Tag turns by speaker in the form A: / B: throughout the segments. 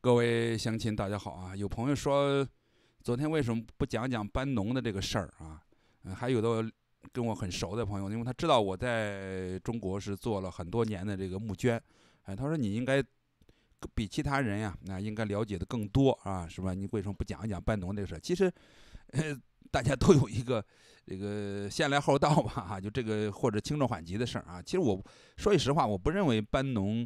A: 各位乡亲，大家好啊！有朋友说，昨天为什么不讲讲班农的这个事儿啊？还有的跟我很熟的朋友，因为他知道我在中国是做了很多年的这个募捐，哎，他说你应该比其他人呀，那应该了解的更多啊，是吧？你为什么不讲一讲班农这个事儿？其实呃，大家都有一个这个先来后到吧，就这个或者轻重缓急的事儿啊。其实我说句实话，我不认为班农。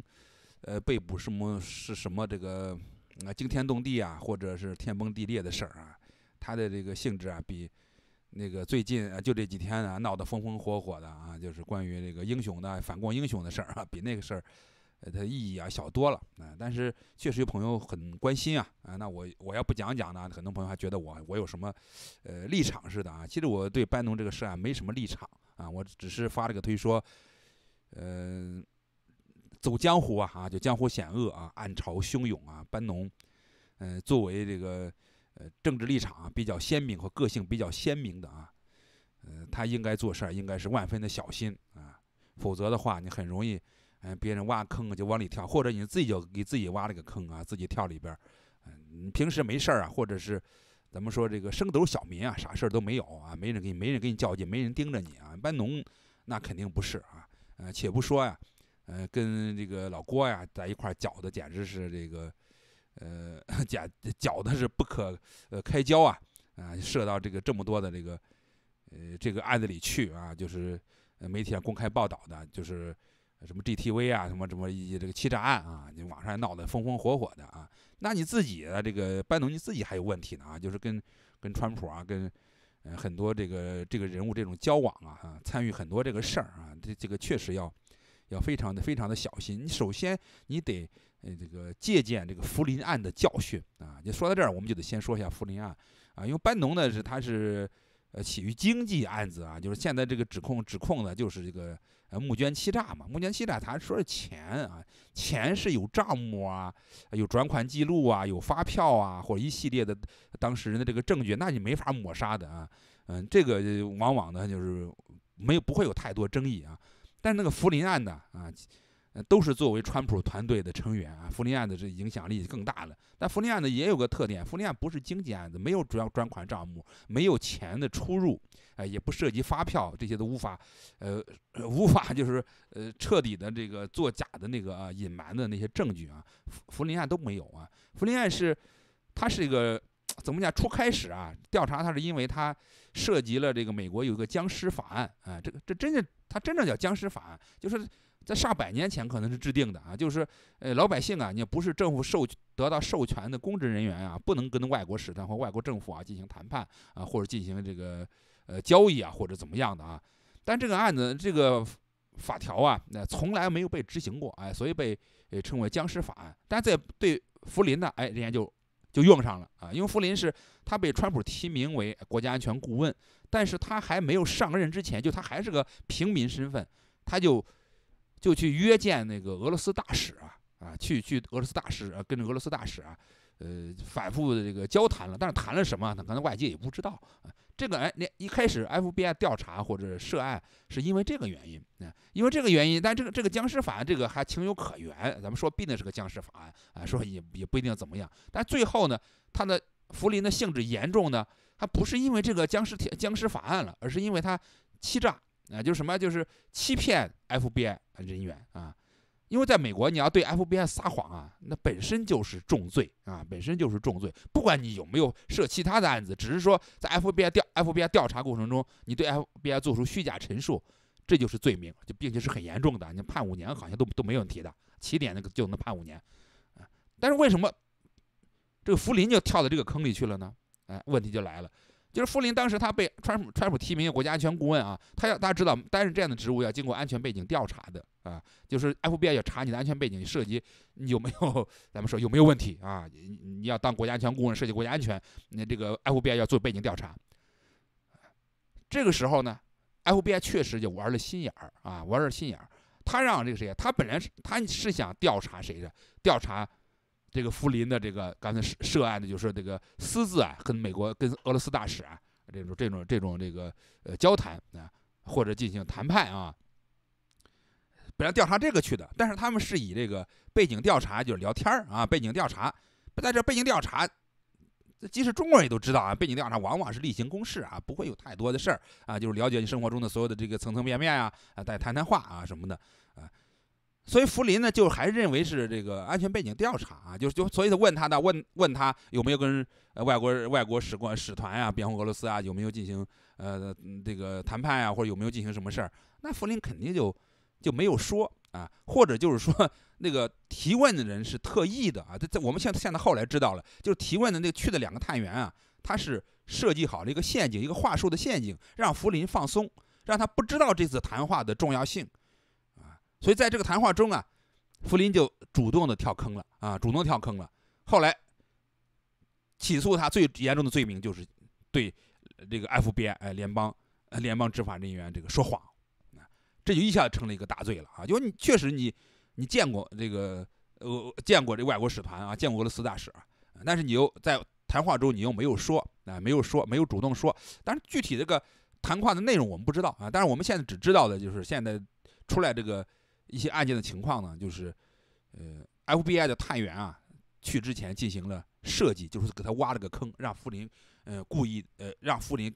A: 呃，被捕什么是什么这个啊惊天动地啊，或者是天崩地裂的事儿啊，它的这个性质啊，比那个最近啊就这几天啊闹得风风火火的啊，就是关于这个英雄的反共英雄的事儿啊，比那个事儿，呃，它意义啊小多了啊。但是确实有朋友很关心啊，啊，那我我要不讲讲呢，很多朋友还觉得我我有什么呃立场似的啊。其实我对班农这个事啊没什么立场啊，我只是发了个推说，嗯。走江湖啊，啊，就江湖险恶啊，暗潮汹涌啊，班农，嗯，作为这个呃政治立场比较鲜明和个性比较鲜明的啊，嗯，他应该做事儿应该是万分的小心啊，否则的话你很容易，嗯，别人挖坑就往里跳，或者你自己就给自己挖了个坑啊，自己跳里边儿，嗯，平时没事儿啊，或者是咱们说这个升斗小民啊，啥事儿都没有啊，没人给没人跟你较劲，没人盯着你啊，班农那肯定不是啊，呃，且不说呀。呃，跟这个老郭呀，在一块儿搅的简直是这个，呃，搅 搅的是不可呃开交啊！啊，涉到这个这么多的这个，呃，这个案子里去啊，就是媒体上公开报道的，就是什么 GTV 啊，什么什么一这个欺诈案啊，你网上也闹得风风火火的啊。那你自己啊，这个班农你自己还有问题呢啊，就是跟跟川普啊，跟呃很多这个这个人物这种交往啊，啊参与很多这个事儿啊，这这个确实要。要非常的非常的小心。你首先你得呃这个借鉴这个福林案的教训啊。就说到这儿，我们就得先说一下福林案啊，因为班农呢是他是呃起于经济案子啊，就是现在这个指控指控的就是这个呃募捐欺诈嘛。募捐欺诈，他说是钱啊，钱是有账目啊，有转款记录啊，有发票啊，或者一系列的当事人的这个证据，那你没法抹杀的啊。嗯，这个往往呢就是没有不会有太多争议啊。但是那个福林案呢啊，都是作为川普团队的成员啊，福林案的这影响力就更大了。但福林案呢也有个特点，福林案不是经济案子，没有主要专款账目，没有钱的出入，啊，也不涉及发票，这些都无法，呃，无法就是呃彻底的这个作假的那个隐瞒的那些证据啊，福福林案都没有啊，福林案是它是一个。怎么讲？初开始啊，调查他是因为他涉及了这个美国有一个僵尸法案啊，这个这真的，他真正叫僵尸法案，就是在上百年前可能是制定的啊，就是呃老百姓啊，你不是政府授得到授权的公职人员啊，不能跟外国使团或外国政府啊进行谈判啊，或者进行这个呃交易啊，或者怎么样的啊。但这个案子这个法条啊，那从来没有被执行过哎，所以被称为僵尸法案。但在对福林呢，哎，人家就。就用上了啊，因为弗林是他被川普提名为国家安全顾问，但是他还没有上任之前，就他还是个平民身份，他就就去约见那个俄罗斯大使啊，啊，去去俄罗斯大使，跟着俄罗斯大使啊，呃，反复的这个交谈了，但是谈了什么，可能外界也不知道。这个哎，那一开始 FBI 调查或者涉案是因为这个原因啊，因为这个原因，但这个这个僵尸法案这个还情有可原。咱们说毕竟是个僵尸法案啊，说也也不一定怎么样。但最后呢，他的福林的性质严重呢，他不是因为这个僵尸僵尸法案了，而是因为他欺诈啊，就是什么，就是欺骗 FBI 人员啊。因为在美国，你要对 FBI 撒谎啊，那本身就是重罪啊，本身就是重罪。不管你有没有涉其他的案子，只是说在 FBI 调 FBI 调查过程中，你对 FBI 做出虚假陈述，这就是罪名，就并且是很严重的，你判五年好像都都没问题的，起点那个就能判五年。但是为什么这个福林就跳到这个坑里去了呢？哎，问题就来了。就是弗林当时他被川川普提名国家安全顾问啊，他要大家知道担任这样的职务要经过安全背景调查的啊，就是 FBI 要查你的安全背景，涉及有没有咱们说有没有问题啊，你你要当国家安全顾问涉及国家安全，那这个 FBI 要做背景调查。这个时候呢，FBI 确实就玩了心眼儿啊，玩了心眼儿，他让这个谁，他本来是他是想调查谁的，调查。这个福林的这个刚才涉涉案的，就是这个私自啊，跟美国跟俄罗斯大使啊，这种这种这种这个呃交谈啊，或者进行谈判啊。本来调查这个去的，但是他们是以这个背景调查，就是聊天儿啊，背景调查。不在这背景调查，即使中国人也都知道啊，背景调查往往是例行公事啊，不会有太多的事儿啊，就是了解你生活中的所有的这个层层面面啊，啊，再谈谈话啊什么的。所以福林呢，就还认为是这个安全背景调查啊，就就，所以他问他的问问他有没有跟外国外国使馆使团呀、比方俄罗斯啊有没有进行呃这个谈判呀，或者有没有进行什么事儿？那福林肯定就就没有说啊，或者就是说那个提问的人是特意的啊。这这，我们现现在后来知道了，就是提问的那个去的两个探员啊，他是设计好了一个陷阱，一个话术的陷阱，让福林放松，让他不知道这次谈话的重要性。所以在这个谈话中啊，福林就主动的跳坑了啊，主动跳坑了。后来起诉他最严重的罪名就是对这个 FBI 哎，联邦呃，联邦执法人员这个说谎，这就一下成了一个大罪了啊！因为你确实你你见过这个呃见过这外国使团啊，见过俄罗斯大使啊，但是你又在谈话中你又没有说啊，没有说，没有主动说。但是具体这个谈话的内容我们不知道啊，但是我们现在只知道的就是现在出来这个。一些案件的情况呢，就是，呃，FBI 的探员啊，去之前进行了设计，就是给他挖了个坑，让福林，呃，故意，呃，让福林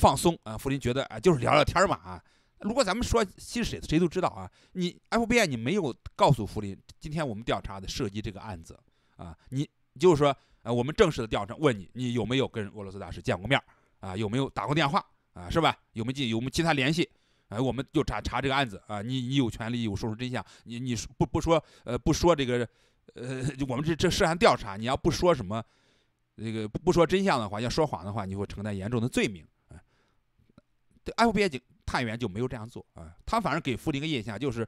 A: 放松啊，福林觉得啊，就是聊聊天嘛啊。如果咱们说其实谁，谁都知道啊，你 FBI 你没有告诉福林，今天我们调查的涉及这个案子啊，你就是说，呃，我们正式的调查，问你，你有没有跟俄罗斯大使见过面啊？有没有打过电话啊？是吧？有没有有没有其他联系？哎，我们就查查这个案子啊！你你有权利，有说出真相。你你不不说，呃，不说这个，呃，我们这这涉案调查，你要不说什么，那个不不说真相的话，要说谎的话，你会承担严重的罪名。对，FBI 警探员就没有这样做啊。他反正给福林个印象就是，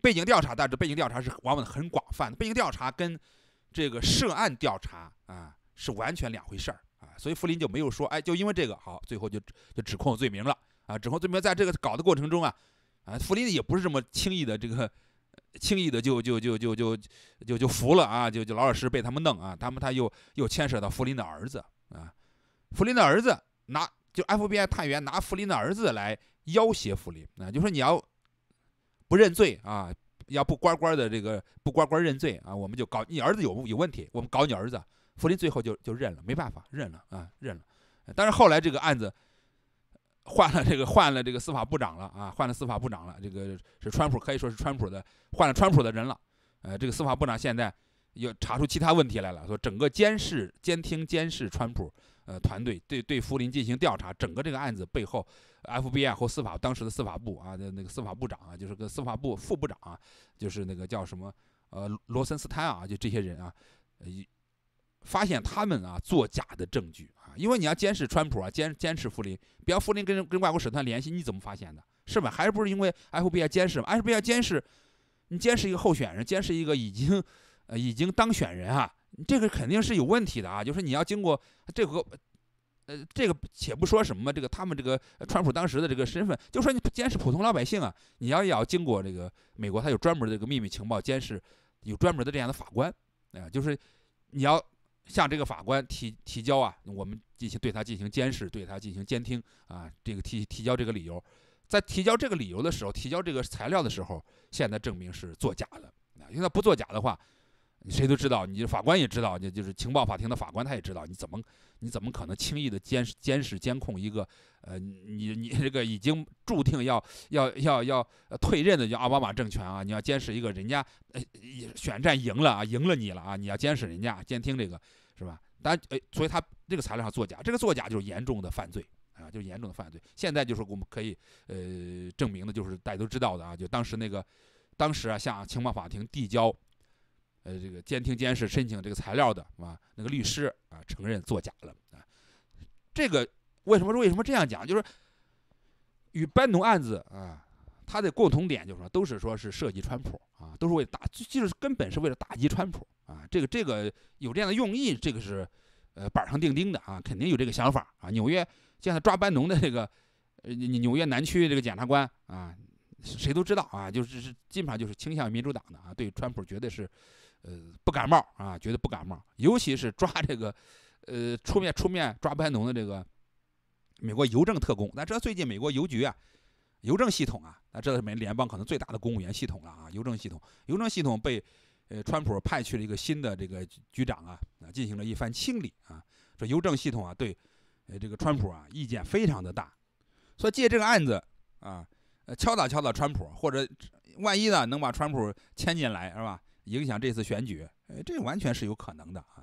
A: 背景调查，但是背景调查是往往很广泛的。背景调查跟这个涉案调查啊是完全两回事儿啊。所以福林就没有说，哎，就因为这个好，最后就就指控罪名了。啊，只不过名明在这个搞的过程中啊，啊，福林也不是这么轻易的，这个轻易的就就就就就就就服了啊，就就老老实实被他们弄啊，他们他又又牵涉到福林的儿子啊，福林的儿子拿就 FBI 探员拿福林的儿子来要挟福林啊，就说你要不认罪啊，要不乖乖的这个不乖乖认罪啊，我们就搞你儿子有有问题，我们搞你儿子，福林最后就就认了，没办法认了啊，认了，但是后来这个案子。换了这个换了这个司法部长了啊，换了司法部长了。这个是川普可以说是川普的换了川普的人了。呃，这个司法部长现在又查出其他问题来了，说整个监视监听监视川普呃团队对对福林进行调查，整个这个案子背后，FBI 和司法当时的司法部啊，那那个司法部长啊，就是个司法部副部长啊，就是那个叫什么呃罗森斯坦啊，就这些人啊。一发现他们啊作假的证据啊，因为你要监视川普啊，监监视弗林，不要弗林跟跟外国使团联系，你怎么发现的？是吧？还是不是因为 FBI 监视吗？FBI 监视，你监视一个候选人，监视一个已经呃已经当选人啊，这个肯定是有问题的啊。就是你要经过这个呃这个，且不说什么这个他们这个川普当时的这个身份，就说你监视普通老百姓啊，你要要经过这个美国，他有专门的这个秘密情报监视，有专门的这样的法官，啊，就是你要。向这个法官提提交啊，我们进行对他进行监视，对他进行监听啊，这个提提交这个理由，在提交这个理由的时候，提交这个材料的时候，现在证明是作假了啊，因为他不作假的话，谁都知道，你法官也知道，你就是情报法庭的法官，他也知道，你怎么你怎么可能轻易的监视监视监控一个呃你你这个已经注定要要要要退任的叫奥巴马政权啊，你要监视一个人家呃选战赢了啊，赢了你了啊，你要监视人家监听这个。是吧？但诶，所以他这个材料上作假，这个作假就是严重的犯罪啊，就是严重的犯罪。现在就是我们可以呃证明的，就是大家都知道的啊，就当时那个，当时啊向情报法庭递交，呃这个监听监视申请这个材料的是吧？那个律师啊承认作假了啊。这个为什么为什么这样讲？就是与班农案子啊，他的共同点就是说，都是说是涉及川普啊，都是为打，就是根本是为了打击川普。啊，这个这个有这样的用意，这个是，呃，板上钉钉的啊，肯定有这个想法啊。纽约现在抓班农的这个，呃，纽约南区这个检察官啊，谁都知道啊，就是是基本上就是倾向于民主党的啊，对川普绝对是，呃，不感冒啊，绝对不感冒。尤其是抓这个，呃，出面出面抓班农的这个美国邮政特工，那知道最近美国邮局啊，邮政系统啊，那这是美联邦可能最大的公务员系统了啊，邮政系统，邮政系统被。呃，川普派去了一个新的这个局长啊，啊，进行了一番清理啊，说邮政系统啊，对，呃，这个川普啊，意见非常的大，说借这个案子啊，呃，敲打敲打川普，或者万一呢，能把川普牵进来是吧？影响这次选举，哎，这完全是有可能的啊，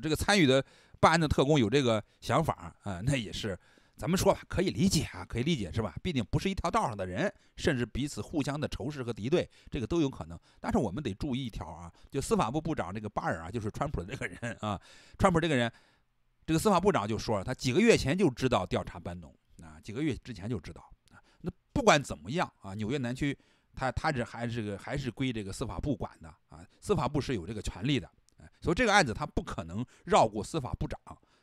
A: 这个参与的办案的特工有这个想法啊，那也是。咱们说吧，可以理解啊，可以理解是吧？毕竟不是一条道上的人，甚至彼此互相的仇视和敌对，这个都有可能。但是我们得注意一条啊，就司法部部长这个巴尔啊，就是川普这个人啊，川普这个人，这个司法部长就说了，他几个月前就知道调查班农啊，几个月之前就知道啊。那不管怎么样啊，纽约南区他他这还是个还是归这个司法部管的啊，司法部是有这个权利的，所以这个案子他不可能绕过司法部长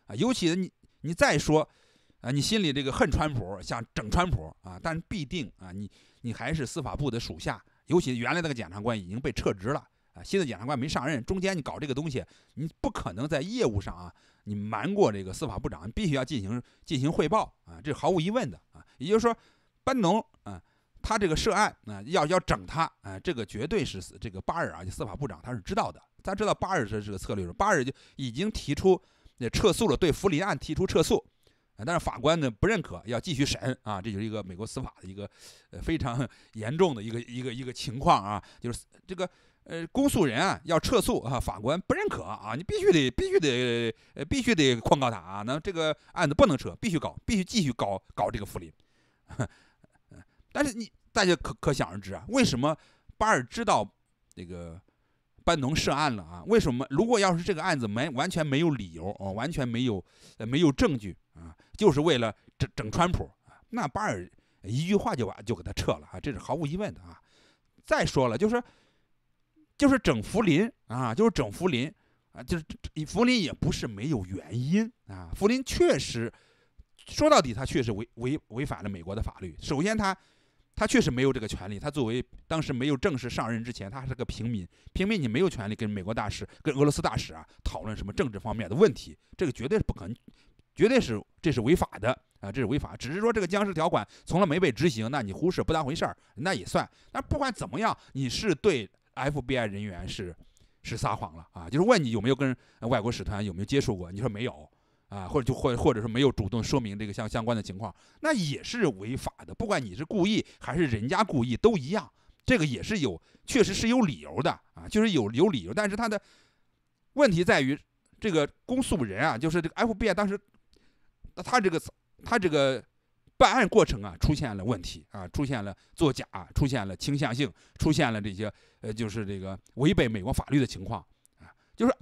A: 啊。尤其你你再说。啊，你心里这个恨川普，想整川普啊，但必定啊，你你还是司法部的属下，尤其原来那个检察官已经被撤职了啊，新的检察官没上任，中间你搞这个东西，你不可能在业务上啊，你瞒过这个司法部长，你必须要进行进行汇报啊，这是毫无疑问的啊。也就是说，班农啊，他这个涉案啊，要要整他啊，这个绝对是这个巴尔啊，司法部长他是知道的。他知道巴尔这这个策略巴尔就已经提出撤诉了，对弗林案提出撤诉。但是法官呢不认可，要继续审啊！这就是一个美国司法的一个非常 严重的一个一个一个情况啊！就是这个呃公诉人啊要撤诉啊，法官不认可啊，你必须得必须得必须得控告他啊！那这个案子不能撤，必须搞，必须继续搞搞这个弗利。但是你大家可可想而知啊，为什么巴尔知道这个班农涉案了啊？为什么如果要是这个案子没完全没有理由哦，完全没有呃没有证据？啊，就是为了整整川普啊，那巴尔一句话就把就给他撤了啊，这是毫无疑问的啊。再说了，就是就是整福林啊，就是整福林啊，就是福林也不是没有原因啊。福林确实说到底，他确实违违违反了美国的法律。首先，他他确实没有这个权利。他作为当时没有正式上任之前，他还是个平民。平民，你没有权利跟美国大使、跟俄罗斯大使啊讨论什么政治方面的问题，这个绝对是不可能。绝对是，这是违法的啊！这是违法，只是说这个僵尸条款从来没被执行，那你忽视不当回事儿，那也算。但不管怎么样，你是对 FBI 人员是是撒谎了啊！就是问你有没有跟外国使团有没有接触过，你说没有啊，或者就或或者说没有主动说明这个相相关的情况，那也是违法的。不管你是故意还是人家故意都一样，这个也是有确实是有理由的啊，就是有有理由。但是他的问题在于，这个公诉人啊，就是这个 FBI 当时。那他这个，他这个办案过程啊，出现了问题啊，出现了作假，出现了倾向性，出现了这些呃，就是这个违背美国法律的情况啊。就是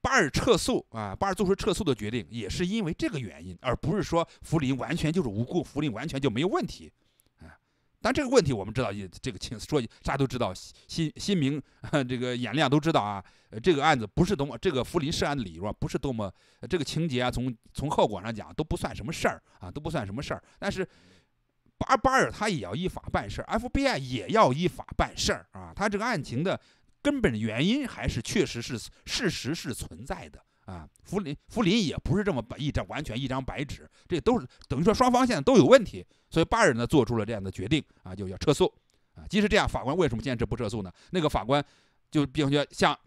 A: 巴尔撤诉啊，巴尔做出撤诉的决定，也是因为这个原因，而不是说福林完全就是无辜，福林完全就没有问题啊。但这个问题我们知道，这个请说，大家都知道，新新明 这个眼亮都知道啊。呃，这个案子不是多么，这个福林涉案的理由啊，不是多么，这个情节啊，从从后果上讲都不算什么事儿啊，都不算什么事儿。但是，巴巴尔他也要依法办事儿，FBI 也要依法办事儿啊。他这个案情的根本原因还是确实是事实是存在的啊。福林福林也不是这么白一张完全一张白纸，这都是等于说双方现在都有问题。所以巴尔呢做出了这样的决定啊，就要撤诉啊。即使这样，法官为什么坚持不撤诉呢？那个法官就并且向像。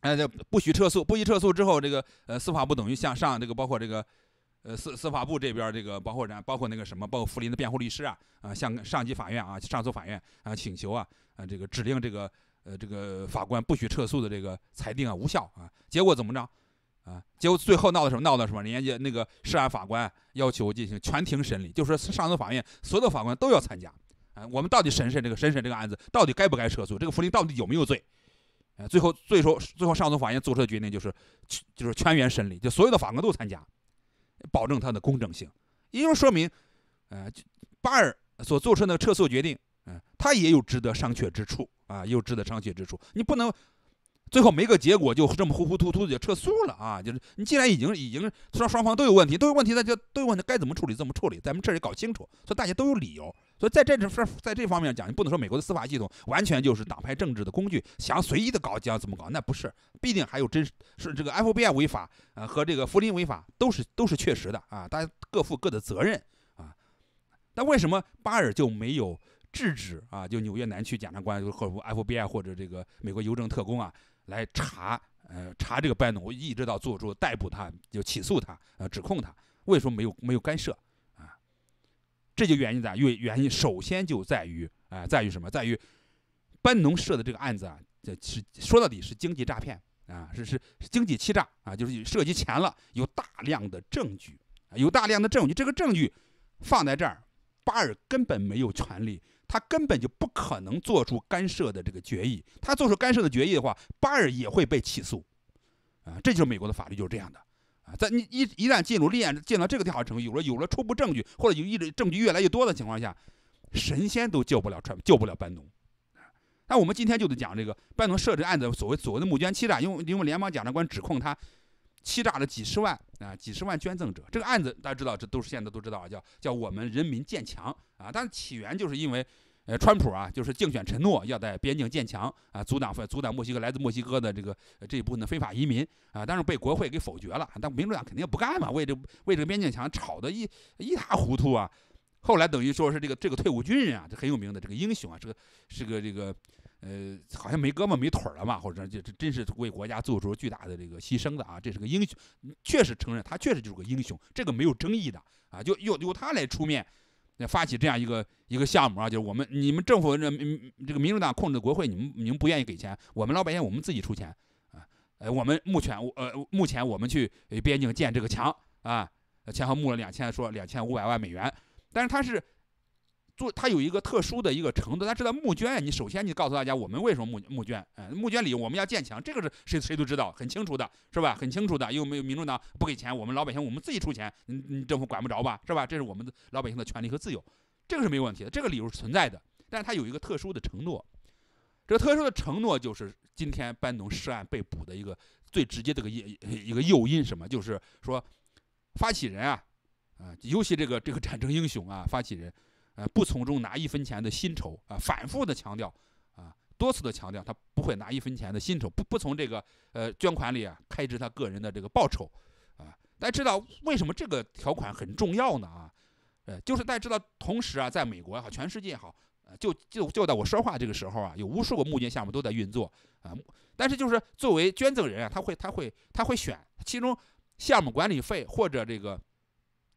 A: 哎，就不许撤诉。不许撤诉之后，这个呃，司法部等于向上，这个包括这个呃司司法部这边，这个包括人，包括那个什么，包括福林的辩护律师啊，啊，向上级法院啊，上诉法院啊，请求啊，啊，这个指令这个呃这个法官不许撤诉的这个裁定啊无效啊。结果怎么着啊？结果最后闹的什么？闹的什么？人家那个涉案法官要求进行全庭审理，就说上诉法院所有的法官都要参加啊。我们到底审审这个，审审这个案子，到底该不该撤诉？这个福林到底有没有罪？啊，最后，最后，最后，上诉法院做出的决定就是，就是全员审理，就所有的法官都参加，保证它的公正性。因为说明，呃，巴尔所做出那个撤诉决定，嗯，他也有值得商榷之处啊，有值得商榷之处。你不能最后没个结果，就这么糊糊涂涂的就撤诉了啊！就是你既然已经已经，虽双方都有问题，都有问题，那就都有问题，该怎么处理怎么处理，咱们这里搞清楚，以大家都有理由。所以在这种在这方面讲，你不能说美国的司法系统完全就是党派政治的工具，想随意的搞，要怎么搞，那不是，必定还有真是这个 FBI 违法，呃和这个弗林违法都是都是确实的啊，大家各负各的责任啊。那为什么巴尔就没有制止啊？就纽约南区检察官就克 FBI 或者这个美国邮政特工啊来查，呃查这个班奴，一直到做出逮捕他，就起诉他，呃指控他，为什么没有没有干涉？这就原因在，为原因首先就在于啊，在于什么？在于班农涉的这个案子啊，这是说到底是经济诈骗啊，是是经济欺诈啊，就是涉及钱了，有大量的证据有大量的证据，这个证据放在这儿，巴尔根本没有权利，他根本就不可能做出干涉的这个决议，他做出干涉的决议的话，巴尔也会被起诉啊，这就是美国的法律就是这样的。啊，在你一一旦进入立案，进了这个调查程序，有了有了初步证据，或者有一直证据越来越多的情况下，神仙都救不了川，救不了班农。那我们今天就得讲这个班农涉置案子，所谓所谓的募捐欺诈，因为因为联邦检察官指控他欺诈了几十万啊，几十万捐赠者。这个案子大家知道，这都是现在都知道，啊，叫叫我们人民建强啊。但是起源就是因为。呃，川普啊，就是竞选承诺要在边境建墙啊，阻挡、阻挡墨西哥来自墨西哥的这个这一部分的非法移民啊，但是被国会给否决了。但民主党肯定不干嘛，为这为这个边境墙吵得一一塌糊涂啊。后来等于说是这个这个退伍军人啊，这很有名的这个英雄啊，这个是个这个呃，好像没胳膊没腿了嘛，或者就这真是为国家做出巨大的这个牺牲的啊，这是个英雄，确实承认他确实就是个英雄，这个没有争议的啊，就由由他来出面。要发起这样一个一个项目啊，就是我们你们政府这这个民主党控制的国会，你们你们不愿意给钱，我们老百姓我们自己出钱啊，呃，我们目前呃目前我们去边境建这个墙啊，前后募了两千说两千五百万美元，但是他是。做他有一个特殊的一个承诺，他知道募捐啊，你首先你告诉大家我们为什么募募捐，哎，募捐理由我们要建墙，这个是谁谁都知道很清楚的，是吧？很清楚的，又没有民主党不给钱，我们老百姓我们自己出钱，嗯嗯，政府管不着吧，是吧？这是我们的老百姓的权利和自由，这个是没问题的，这个理由是存在的。但是他有一个特殊的承诺，这个特殊的承诺就是今天班农涉案被捕的一个最直接一个一个诱因什么？就是说，发起人啊，啊，尤其这个这个战争英雄啊，发起人。呃，不从中拿一分钱的薪酬啊！反复的强调，啊，多次的强调，他不会拿一分钱的薪酬，不不从这个呃捐款里啊开支他个人的这个报酬，啊，大家知道为什么这个条款很重要呢？啊，呃，就是大家知道，同时啊，在美国也好，全世界也好，呃，就就就在我说话这个时候啊，有无数个募捐项目都在运作啊，但是就是作为捐赠人啊，他会他会他会选其中项目管理费或者这个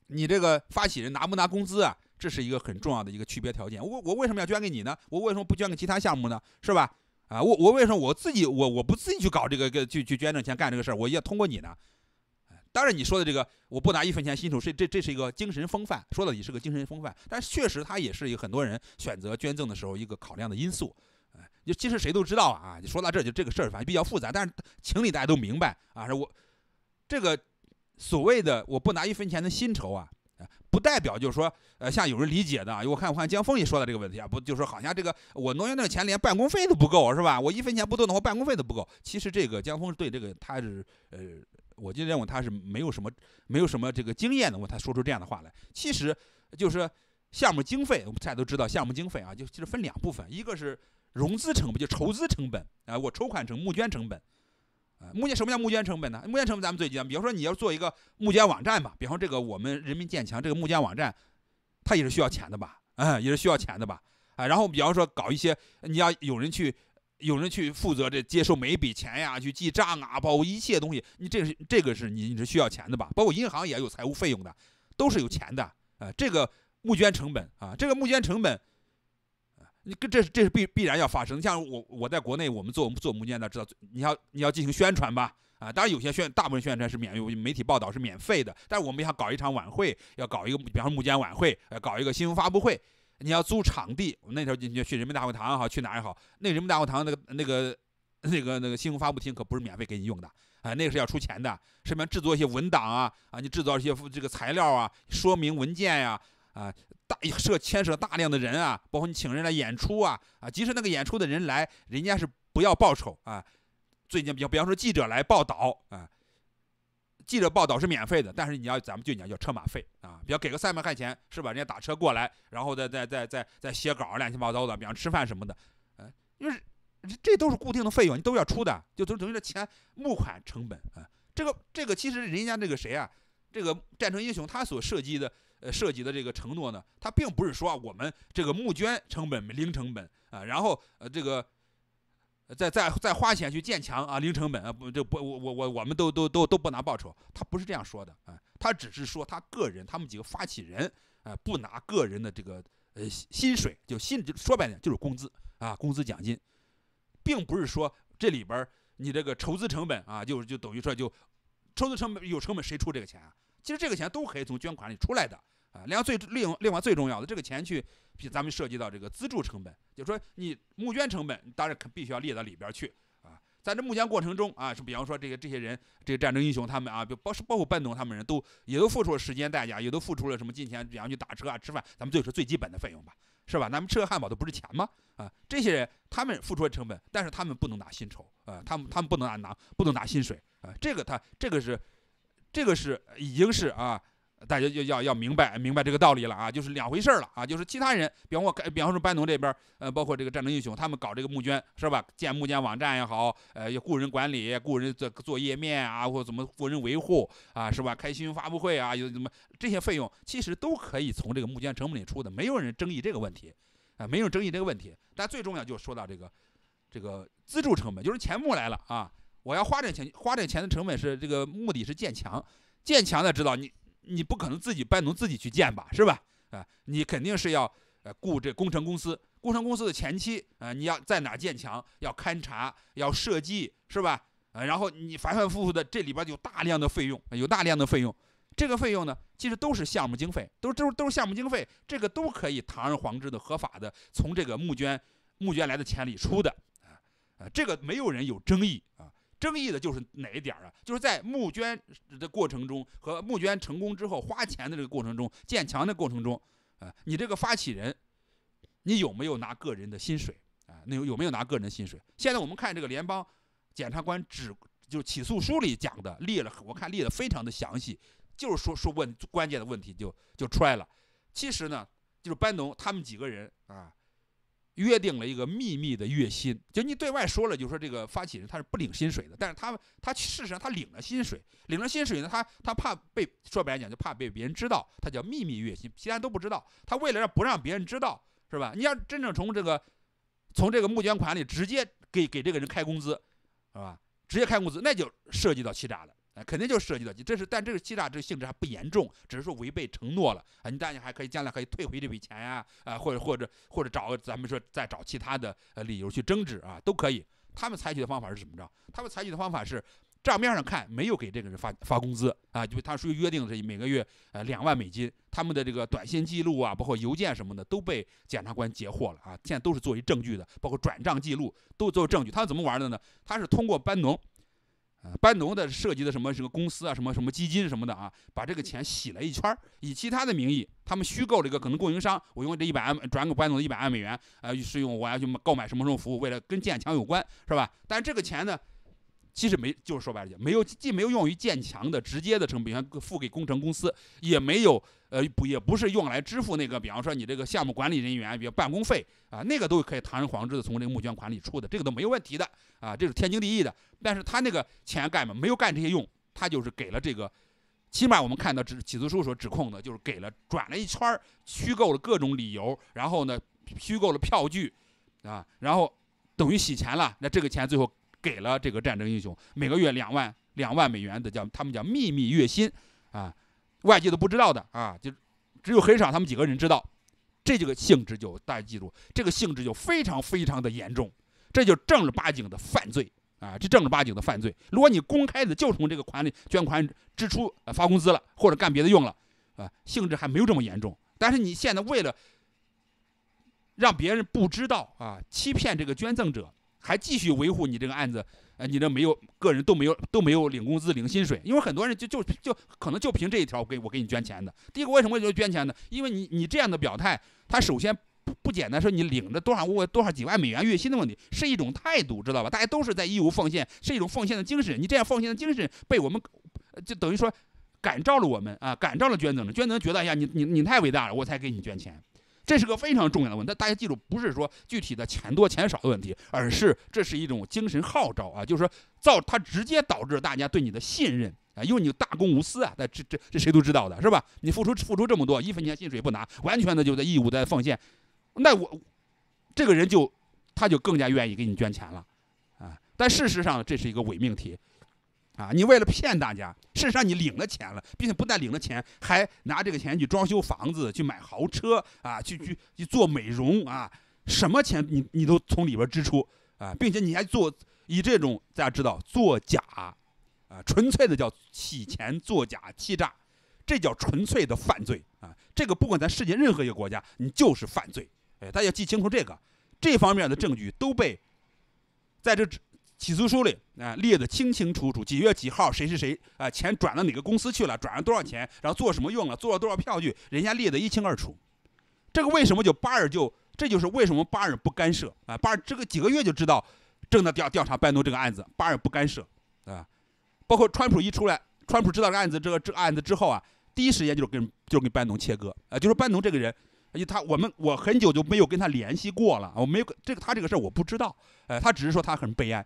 A: 你这个发起人拿不拿工资啊？这是一个很重要的一个区别条件。我我为什么要捐给你呢？我为什么不捐给其他项目呢？是吧？啊，我我为什么我自己我我不自己去搞这个个去去捐赠钱干这个事儿？我要通过你呢？当然你说的这个，我不拿一分钱薪酬，是这这是一个精神风范，说到底是个精神风范。但确实他也是一个很多人选择捐赠的时候一个考量的因素。哎，其实谁都知道啊。你说到这就这个事儿，反正比较复杂，但是情理大家都明白啊。我这个所谓的我不拿一分钱的薪酬啊。不代表就是说，呃，像有人理解的啊，我看我看江峰也说到这个问题啊，不就是说好像这个我挪用那个钱连办公费都不够是吧？我一分钱不动的话，办公费都不够。其实这个江峰对这个他是呃，我就认为他是没有什么没有什么这个经验的话，他说出这样的话来。其实就是项目经费，我们大家都知道，项目经费啊，就其实分两部分，一个是融资成本，就筹资成本啊，我筹款成募捐成本。募捐什么叫募捐成本呢？募捐成本咱们最低的，比如说你要做一个募捐网站吧，比方这个我们人民建强这个募捐网站，它也是需要钱的吧？嗯，也是需要钱的吧？啊，然后比方说搞一些，你要有人去，有人去负责这接受每一笔钱呀，去记账啊，包括一切东西，你这是这个是你你是需要钱的吧？包括银行也有财务费用的，都是有钱的。啊，这个募捐成本啊，这个募捐成本。你跟这是这是必必然要发生。像我我在国内，我们做我们做母舰的知道，你要你要进行宣传吧，啊，当然有些宣大部分宣传是免媒体报道是免费的，但是我们要搞一场晚会，要搞一个，比方说母舰晚会，呃，搞一个新闻发布会，你要租场地，那头进去去人民大会堂好，去哪儿好？那人民大会堂那个那个那个那个新闻发布厅可不是免费给你用的，啊，那个是要出钱的，顺便制作一些文档啊，啊，你制作一些这个材料啊，说明文件呀，啊。大涉牵涉大量的人啊，包括你请人来演出啊啊，即使那个演出的人来，人家是不要报酬啊。最近比比方说记者来报道啊，记者报道是免费的，但是你要咱们就讲叫车马费啊，比方给个三百块钱是吧？人家打车过来，然后再再再再再写稿儿，乱七八糟的，比方吃饭什么的，啊，就是这都是固定的费用，你都要出的，就等等于这钱募款成本啊。这个这个其实人家那个谁啊，这个《战争英雄》他所涉及的。呃，涉及的这个承诺呢，他并不是说我们这个募捐成本零成本啊，然后呃这个，再再再花钱去建墙啊，零成本啊不就不我我我我们都都都都不拿报酬，他不是这样说的啊，他只是说他个人，他们几个发起人啊不拿个人的这个呃薪水，就薪说白点就是工资啊工资奖金，并不是说这里边你这个筹资成本啊就就等于说就筹资成本有成本谁出这个钱啊？其实这个钱都可以从捐款里出来的啊，然后最另另外最重要的这个钱去，咱们涉及到这个资助成本，就是说你募捐成本，当然可必须要列到里边去啊。在这募捐过程中啊，是比方说这些这些人，这个战争英雄他们啊，就包包括奔总他们人都也都付出了时间代价，也都付出了什么金钱，比方去打车啊、吃饭，咱们就是最基本的费用吧，是吧？咱们吃个汉堡都不是钱吗？啊，这些人他们付出了成本，但是他们不能拿薪酬啊，他们他们不能拿拿不能拿薪水啊，这个他这个是。这个是已经是啊，大家要要要明白明白这个道理了啊，就是两回事儿了啊，就是其他人，比方我比方说班农这边，呃，包括这个战争英雄，他们搞这个募捐是吧？建募捐网站也好，呃，雇人管理、雇人做做页面啊，或者怎么雇人维护啊，是吧？开新闻发布会啊，有怎么这些费用，其实都可以从这个募捐成本里出的，没有人争议这个问题，啊，没人争议这个问题。但最重要就说到这个这个资助成本，就是钱募来了啊。我要花点钱，花点钱的成本是这个目的是建墙，建墙的知道你你不可能自己单独自己去建吧，是吧？啊，你肯定是要呃雇这工程公司，工程公司的前期啊，你要在哪建墙，要勘察，要设计，是吧？啊，然后你反反复复的这里边有大量的费用，有大量的费用，这个费用呢其实都是项目经费，都都都是项目经费，这个都可以堂而皇之的合法的从这个募捐募捐来的钱里出的啊，啊，这个没有人有争议啊。争议的就是哪一点啊？就是在募捐的过程中和募捐成功之后花钱的这个过程中建墙的过程中，啊，你这个发起人，你有没有拿个人的薪水啊？你有有没有拿个人薪水？现在我们看这个联邦检察官指，就起诉书里讲的列了，我看列的非常的详细，就是说说问关键的问题就就出来了。其实呢，就是班农他们几个人啊。约定了一个秘密的月薪，就你对外说了，就说这个发起人他是不领薪水的，但是他他事实上他领了薪水，领了薪水呢，他他怕被说白了讲就怕被别人知道，他叫秘密月薪，其他人都不知道，他为了让不让别人知道，是吧？你要真正从这个从这个募捐款里直接给给这个人开工资，是吧？直接开工资，那就涉及到欺诈了。肯定就涉及到你，这是，但这个欺诈这性质还不严重，只是说违背承诺了啊，你但你还可以将来可以退回这笔钱呀，啊，或者或者或者找咱们说再找其他的呃理由去争执啊，都可以。他们采取的方法是怎么着？他们采取的方法是账面上看没有给这个人发发工资啊，就他属于约定是每个月呃两万美金，他们的这个短信记录啊，包括邮件什么的都被检察官截获了啊，现在都是作为证据的，包括转账记录都作为证据。他是怎么玩的呢？他是通过班农。呃，班农的涉及的什么什么公司啊，什么什么基金什么的啊，把这个钱洗了一圈儿，以其他的名义，他们虚构这个可能供应商，我用这一百万转给班农一百万美元，呃，是用我要去购买什么什么服务，为了跟建墙有关，是吧？但是这个钱呢，其实没，就是说白了没有既没有用于建墙的直接的成本，付给工程公司，也没有。呃，不也不是用来支付那个，比方说你这个项目管理人员，比如办公费啊，那个都可以堂而皇之的从这个募捐款里出的，这个都没有问题的啊，这是天经地义的。但是他那个钱干嘛没有干这些用，他就是给了这个，起码我们看到指起诉书所指控的，就是给了转了一圈，虚构了各种理由，然后呢，虚构了票据，啊，然后等于洗钱了。那这个钱最后给了这个战争英雄，每个月两万两万美元的，叫他们叫秘密月薪，啊。外界都不知道的啊，就只有很少他们几个人知道，这几个性质就大家记住，这个性质就非常非常的严重，这就正儿八经的犯罪啊，这正儿八经的犯罪。如果你公开的就从这个款里捐款支出呃、发工资了，或者干别的用了啊，性质还没有这么严重。但是你现在为了让别人不知道啊，欺骗这个捐赠者，还继续维护你这个案子。啊，你这没有个人都没有都没有领工资领薪水，因为很多人就就就可能就凭这一条给我给你捐钱的。第一个为什么就捐钱呢？因为你你这样的表态，他首先不不简单，说你领着多少多少几万美元月薪的问题，是一种态度，知道吧？大家都是在义务奉献，是一种奉献的精神。你这样奉献的精神被我们，就等于说，感召了我们啊，感召了捐赠了，捐赠，觉得哎呀，你你你太伟大了，我才给你捐钱。这是个非常重要的问题，大家记住，不是说具体的钱多钱少的问题，而是这是一种精神号召啊，就是说造它直接导致大家对你的信任啊，因为你大公无私啊，这这这谁都知道的是吧？你付出付出这么多，一分钱薪水不拿，完全的就在义务在奉献，那我这个人就他就更加愿意给你捐钱了啊。但事实上，这是一个伪命题。啊！你为了骗大家，事实上你领了钱了，并且不但领了钱，还拿这个钱去装修房子、去买豪车啊、去去去做美容啊，什么钱你你都从里边支出啊，并且你还做以这种大家知道作假啊，纯粹的叫洗钱、作假、欺诈，这叫纯粹的犯罪啊！这个不管咱世界任何一个国家，你就是犯罪。哎，大家记清楚这个这方面的证据都被在这。起诉书里啊列的清清楚楚，几月几号谁是谁啊？钱转到哪个公司去了？转了多少钱？然后做什么用了？做了多少票据？人家列的一清二楚。这个为什么就巴尔就这就是为什么巴尔不干涉啊？巴尔这个几个月就知道正在调调查班农这个案子，巴尔不干涉啊。包括川普一出来，川普知道这个案子这个这案子之后啊，第一时间就是跟就是跟班农切割啊，就是班农这个人，因他我们我很久就没有跟他联系过了，我没有这个他这个事儿我不知道，哎，他只是说他很悲哀。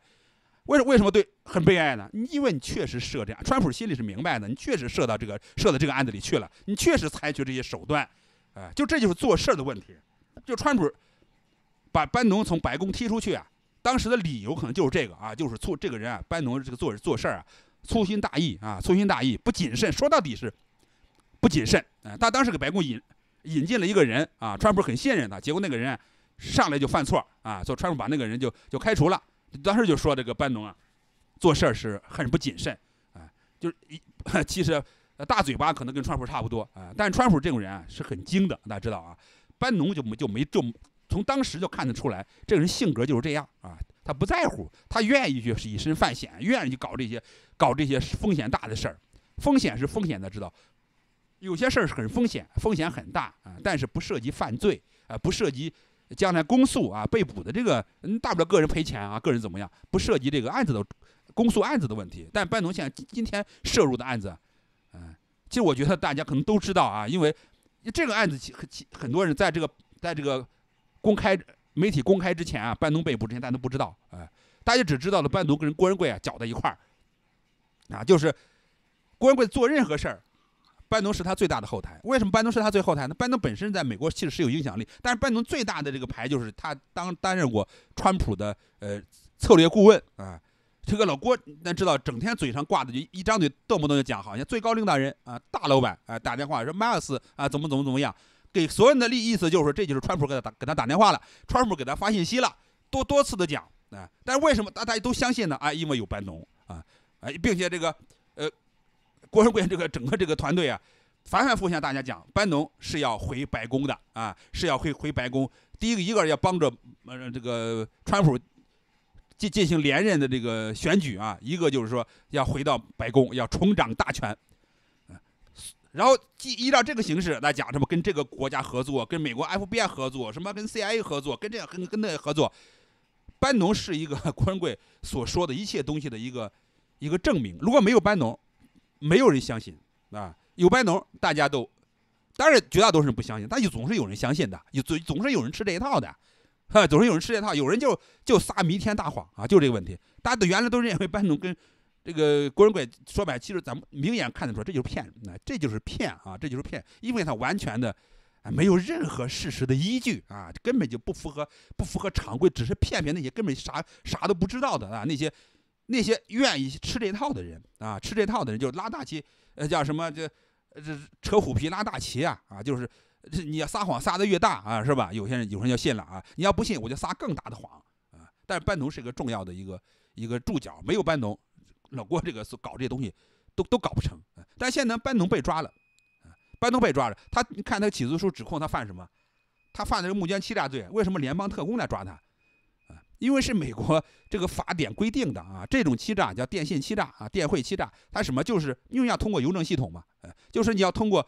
A: 为为什么对很悲哀呢？因为你确实设这样，川普心里是明白的，你确实设到这个设到这个案子里去了，你确实采取这些手段，哎，就这就是做事儿的问题。就川普把班农从白宫踢出去啊，当时的理由可能就是这个啊，就是粗这个人啊，班农这个做做事儿啊，粗心大意啊，粗心大意不谨慎，说到底是不谨慎。嗯，他当时给白宫引引进了一个人啊，川普很信任他，结果那个人上来就犯错啊，所以川普把那个人就就开除了。当时就说这个班农啊，做事儿是很不谨慎啊，就是一 其实大嘴巴可能跟川普差不多啊，但川普这种人啊是很精的，大家知道啊，班农就没就没这么从当时就看得出来，这个人性格就是这样啊，他不在乎，他愿意就是以身犯险，愿意去搞这些搞这些风险大的事儿，风险是风险他知道，有些事儿是很风险，风险很大啊，但是不涉及犯罪啊，不涉及。将来公诉啊，被捕的这个，嗯，大不了个人赔钱啊，个人怎么样，不涉及这个案子的公诉案子的问题。但班农现在今今天涉入的案子，嗯，其实我觉得大家可能都知道啊，因为这个案子其其很多人在这个在这个公开媒体公开之前啊，班农被捕之前，大家都不知道啊，大家只知道了班农跟郭仁贵啊搅在一块儿，啊，就是郭仁贵做任何事儿。拜登是他最大的后台，为什么拜登是他最后台呢？拜登本身在美国其实是有影响力，但是拜登最大的这个牌就是他当担任过川普的呃策略顾问啊。这个老郭那知道，整天嘴上挂的就一张嘴，动不动就讲，好像最高领导人啊、大老板啊打电话说 m a 尔 s 啊怎么怎么怎么样，给所有的益意思就是这就是川普给他打给他打电话了，川普给他发信息了，多多次的讲啊。但是为什么大大家都相信呢？啊，因为有拜登啊，哎，并且这个。郭仁贵这个整个这个团队啊，反反复复向大家讲，班农是要回白宫的啊，是要回回白宫。第一个，一个人要帮着呃这个川普进进行连任的这个选举啊，一个就是说要回到白宫，要重掌大权。然后，依依照这个形式来讲，什么跟这个国家合作，跟美国 FBI 合作，什么跟 CIA 合作，跟这跟跟那合作，班农是一个郭仁贵所说的一切东西的一个一个证明。如果没有班农，没有人相信啊，有班农大家都，当然绝大多数人不相信，但就总是有人相信的，有总总是有人吃这一套的，哈，总是有人吃这套，有人就就撒弥天大谎啊，就这个问题，大家都原来都认为班农跟这个郭仁贵说白，其实咱们明眼看得出，这就是骗人，那这就是骗啊，这就是骗，因为他完全的没有任何事实的依据啊，根本就不符合不符合常规，只是骗骗那些根本啥啥都不知道的啊那些。那些愿意吃这套的人啊，吃这套的人就拉大旗，呃，叫什么就，这扯虎皮拉大旗啊啊，就是你要撒谎撒的越大啊，是吧？有些人有人就信了啊，你要不信我就撒更大的谎啊。但是班农是一个重要的一个一个注脚，没有班农，老郭这个搞这些东西都都搞不成。但现在班农被抓了啊，班农被抓了，他你看他起诉书指控他犯什么？他犯的是募捐欺诈罪。为什么联邦特工来抓他？因为是美国这个法典规定的啊，这种欺诈叫电信欺诈啊，电汇欺诈，它什么就是因为要通过邮政系统嘛，就是你要通过，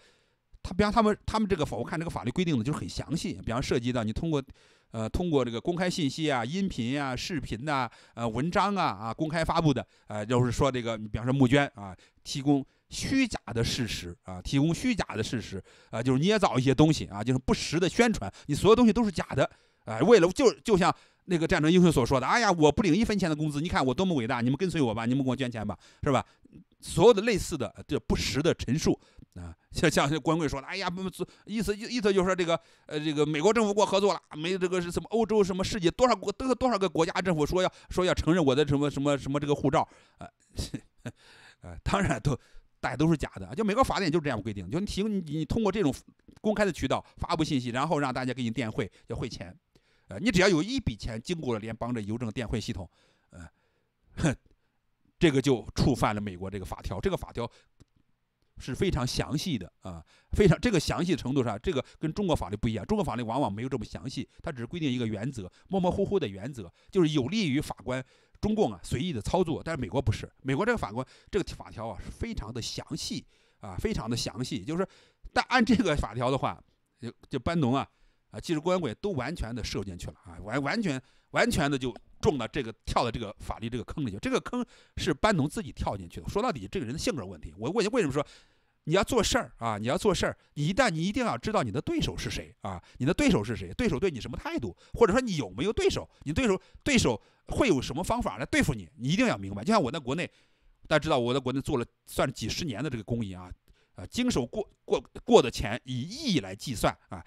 A: 他比方他们他们这个法，我看这个法律规定的就是很详细，比方涉及到你通过，呃，通过这个公开信息啊、音频啊、视频呐、呃、文章啊啊公开发布的，呃，就是说这个，比方说募捐啊，提供虚假的事实啊，提供虚假的事实啊，就是捏造一些东西啊，就是不实的宣传，你所有东西都是假的。哎，为了就就像那个战争英雄所说的，哎呀，我不领一分钱的工资，你看我多么伟大！你们跟随我吧，你们给我捐钱吧，是吧？所有的类似的这不实的陈述啊，像像光贵说的，哎呀，不意思意思就是说这个呃，这个美国政府跟我合作了，没这个是什么欧洲什么世界多少国多少多少个国家政府说要说要承认我的什么什么什么这个护照啊当然都大家都是假的，就美国法典就这样规定，就你提供你通过这种公开的渠道发布信息，然后让大家给你垫汇要汇钱。呃，你只要有一笔钱经过了联邦的邮政电汇系统，呃，哼，这个就触犯了美国这个法条。这个法条是非常详细的啊，非常这个详细程度上，这个跟中国法律不一样，中国法律往往没有这么详细，它只是规定一个原则，模模糊糊的原则，就是有利于法官中共啊随意的操作。但是美国不是，美国这个法官这个法条啊是非常的详细啊，非常的详细。就是但按这个法条的话，就就班农啊。啊！技术官员都完全的射进去了啊，完完全完全的就中了这个跳到这个法律这个坑里去。这个坑是班农自己跳进去的。说到底，这个人的性格问题。我为为什么说你要做事儿啊？你要做事儿，一旦你一定要知道你的对手是谁啊！你的对手是谁？对手对你什么态度？或者说你有没有对手？你对手对手会有什么方法来对付你？你一定要明白。就像我在国内，大家知道我在国内做了算几十年的这个公益啊，啊，经手过过过的钱以亿来计算啊。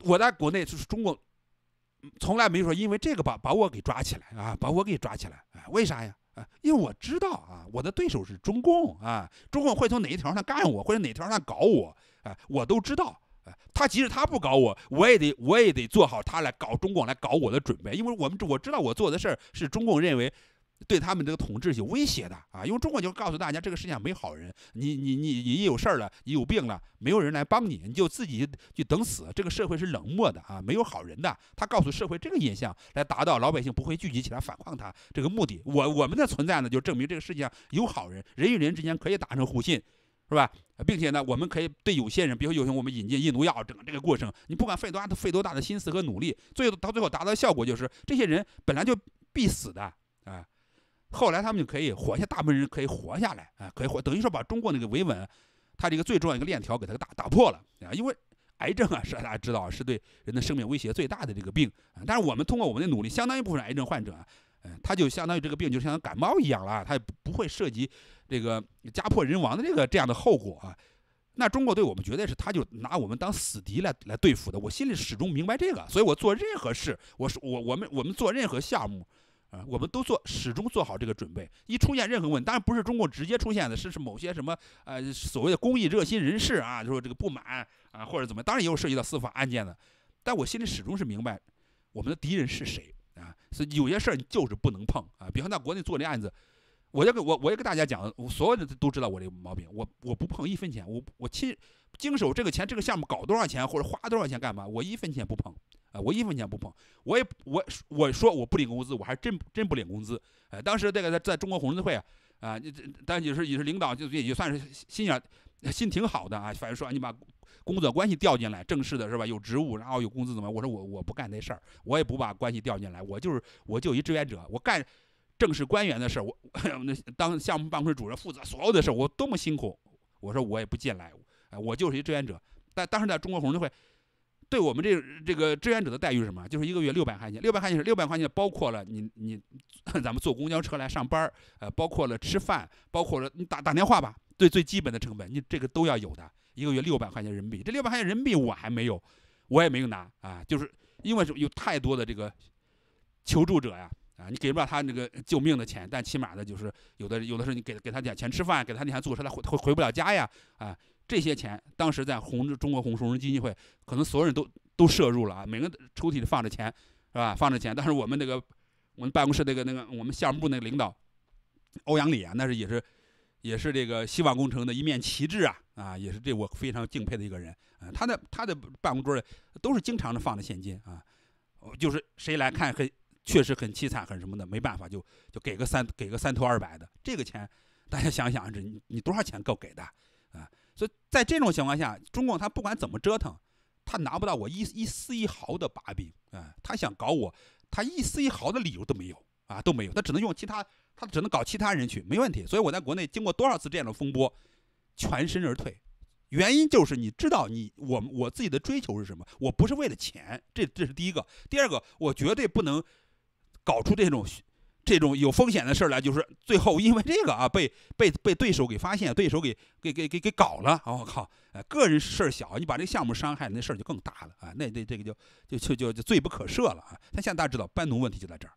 A: 我在国内就是中共，从来没说因为这个把把我给抓起来啊，把我给抓起来啊？为啥呀？啊，因为我知道啊，我的对手是中共啊，中共会从哪一条上干我，或者哪条上搞我啊，我都知道啊。他即使他不搞我，我也得我也得做好他来搞中共来搞我的准备，因为我们我知道我做的事儿是中共认为。对他们这个统治有威胁的啊，因为中国就告诉大家，这个世界上没好人，你你你你一有事儿了，你有病了，没有人来帮你，你就自己去等死。这个社会是冷漠的啊，没有好人的。他告诉社会这个印象，来达到老百姓不会聚集起来反抗他这个目的。我我们的存在呢，就证明这个世界上有好人，人与人之间可以达成互信，是吧？并且呢，我们可以对有些人，比如有些我们引进印度药，整个这个过程，你不管费多大费多大的心思和努力，最后到最后达到效果就是，这些人本来就必死的。后来他们就可以活下，大部分人可以活下来，哎，可以活，等于说把中国那个维稳，它这个最重要一个链条给它打打破了啊！因为癌症啊，是大家知道是对人的生命威胁最大的这个病，但是我们通过我们的努力，相当一部分癌症患者，嗯，他就相当于这个病就像感冒一样了，他不会涉及这个家破人亡的这个这样的后果啊。那中国对我们绝对是，他就拿我们当死敌来来对付的。我心里始终明白这个，所以我做任何事，我是我我们我们做任何项目。啊，我们都做始终做好这个准备，一出现任何问题，当然不是中共直接出现的，是是某些什么呃所谓的公益热心人士啊，就说这个不满啊或者怎么当然也有涉及到司法案件的，但我心里始终是明白，我们的敌人是谁啊，是有些事儿你就是不能碰啊，比方在国内做这案子，我这个我我也跟大家讲，所有的都知道我这个毛病，我我不碰一分钱，我我亲经手这个钱这个项目搞多少钱或者花多少钱干嘛，我一分钱不碰。我一分钱不碰，我也我我说我不领工资，我还真真不领工资。哎，当时这个在在中国红十字会啊，啊，但也是也是领导，就也算是心眼心挺好的啊。反正说你把工作关系调进来，正式的是吧？有职务，然后有工资，怎么？我说我我不干那事儿，我也不把关系调进来。我就是我就一志愿者，我干正式官员的事儿。我当项目办公室主任，负责所有的事儿，我多么辛苦。我说我也不进来，我就是一志愿者。但当时在中国红十字会。对我们这这个志愿者的待遇是什么？就是一个月六百块钱，六百块钱是六百块钱，包括了你你，咱们坐公交车来上班儿，呃，包括了吃饭，包括了你打打电话吧，最最基本的成本，你这个都要有的，一个月六百块钱人民币，这六百块钱人民币我还没有，我也没有拿啊，就是因为有太多的这个求助者呀，啊，你给不了他那个救命的钱，但起码的就是有的有的时候你给给他点钱吃饭，给他点钱坐车，他回他回回不了家呀，啊。这些钱，当时在红中国红十人基金会，可能所有人都都摄入了啊。每个抽屉里放着钱，是吧？放着钱。但是我们那个，我们办公室那个那个我们项目部那个领导欧阳李啊，那是也是，也是这个希望工程的一面旗帜啊啊，也是这我非常敬佩的一个人。啊。他的他的办公桌里都是经常的放着现金啊，就是谁来看很确实很凄惨很什么的，没办法就就给个三给个三头二百的。这个钱大家想想，这你多少钱够给的？所以在这种情况下，中共他不管怎么折腾，他拿不到我一一丝一毫的把柄啊！他想搞我，他一丝一毫的理由都没有啊，都没有。他只能用其他，他只能搞其他人去，没问题。所以我在国内经过多少次这样的风波，全身而退，原因就是你知道，你我我自己的追求是什么？我不是为了钱，这这是第一个。第二个，我绝对不能搞出这种。这种有风险的事儿呢，就是最后因为这个啊，被被被对手给发现，对手给给给给给搞了。我靠！哎，个人事儿小，你把这个项目伤害那事儿就更大了啊。那那这个就就就就罪不可赦了啊。他现在大家知道班农问题就在这儿